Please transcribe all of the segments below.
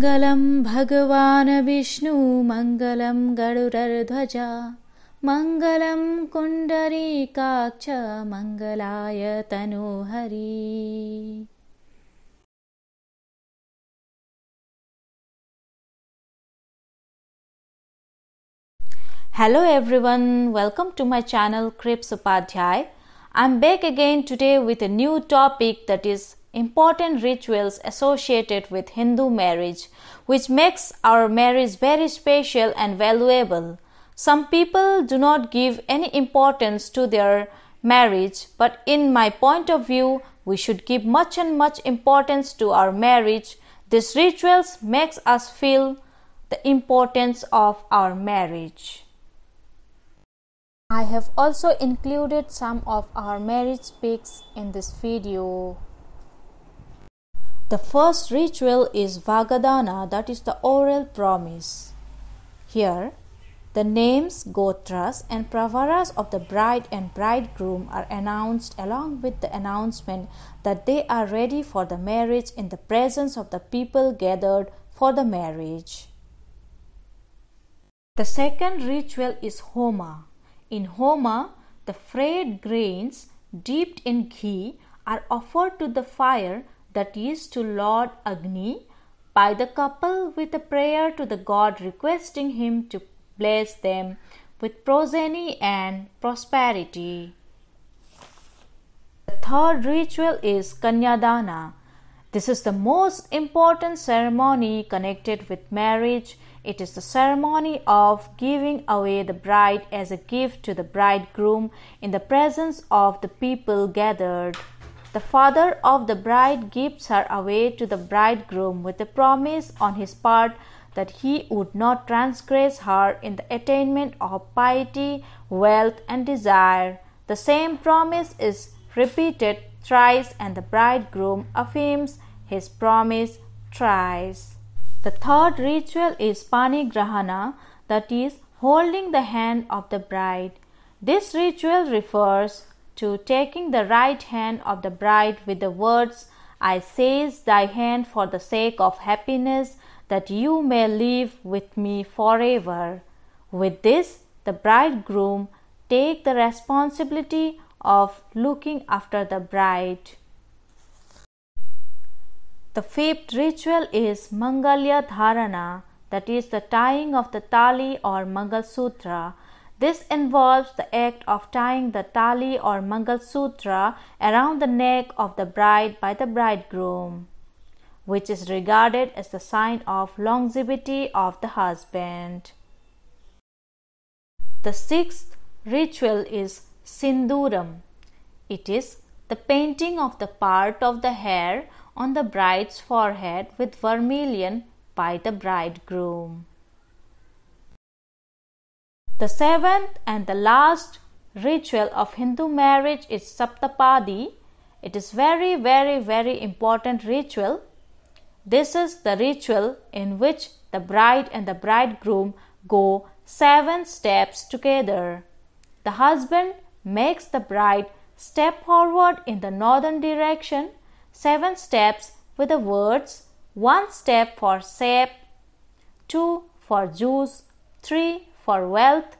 मंगल भगवान विष्णु मंगल गरुरध्वज मङ्गलं कुण्डरीकाक्ष मङ्गलाय तनोहरि hello everyone welcome to my channel क्रिप्स् Upadhyay I am back again today with a new topic that is important rituals associated with Hindu marriage, which makes our marriage very special and valuable. Some people do not give any importance to their marriage, but in my point of view, we should give much and much importance to our marriage. These rituals makes us feel the importance of our marriage. I have also included some of our marriage pics in this video. The first ritual is Vagadana, that is the oral promise. Here, the names, gotras, and pravaras of the bride and bridegroom are announced along with the announcement that they are ready for the marriage in the presence of the people gathered for the marriage. The second ritual is Homa. In Homa, the frayed grains dipped in ghee are offered to the fire that is to Lord Agni, by the couple with a prayer to the god requesting him to bless them with progeny and prosperity. The third ritual is Kanyadana. This is the most important ceremony connected with marriage. It is the ceremony of giving away the bride as a gift to the bridegroom in the presence of the people gathered. The father of the bride gives her away to the bridegroom with a promise on his part that he would not transgress her in the attainment of piety, wealth, and desire. The same promise is repeated thrice, and the bridegroom affirms his promise thrice. The third ritual is Panigrahana, that is, holding the hand of the bride. This ritual refers to taking the right hand of the bride with the words, I seize thy hand for the sake of happiness, that you may live with me forever. With this, the bridegroom take the responsibility of looking after the bride. The fifth ritual is Mangalya Dharana, that is the tying of the tali or Mangal Sutra. This involves the act of tying the tali or Mangal Sutra around the neck of the bride by the bridegroom, which is regarded as the sign of longevity of the husband. The sixth ritual is Sinduram. It is the painting of the part of the hair on the bride's forehead with vermilion by the bridegroom. The seventh and the last ritual of Hindu marriage is Saptapadi. It is very very very important ritual. This is the ritual in which the bride and the bridegroom go seven steps together. The husband makes the bride step forward in the northern direction seven steps with the words one step for sap, two for juice, three for wealth,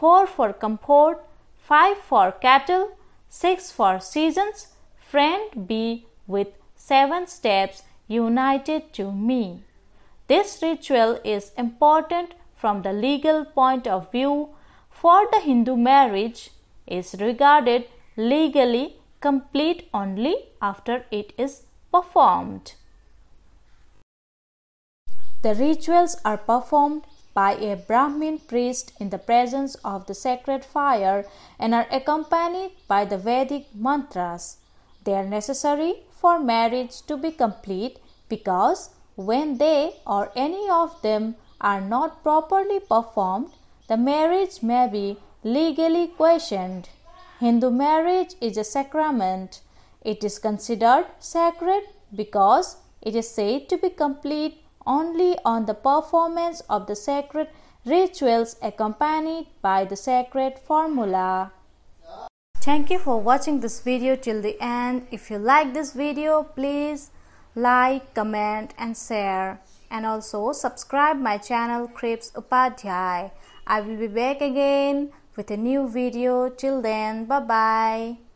4 for comfort, 5 for cattle, 6 for seasons, friend be with 7 steps united to me. This ritual is important from the legal point of view for the Hindu marriage is regarded legally complete only after it is performed. The rituals are performed by a Brahmin priest in the presence of the sacred fire and are accompanied by the Vedic mantras. They are necessary for marriage to be complete because when they or any of them are not properly performed, the marriage may be legally questioned. Hindu marriage is a sacrament. It is considered sacred because it is said to be complete only on the performance of the sacred rituals accompanied by the sacred formula. Thank you for watching this video till the end. If you like this video, please like, comment and share and also subscribe my channel Crepes Upadhyay. I will be back again with a new video. Till then, bye-bye.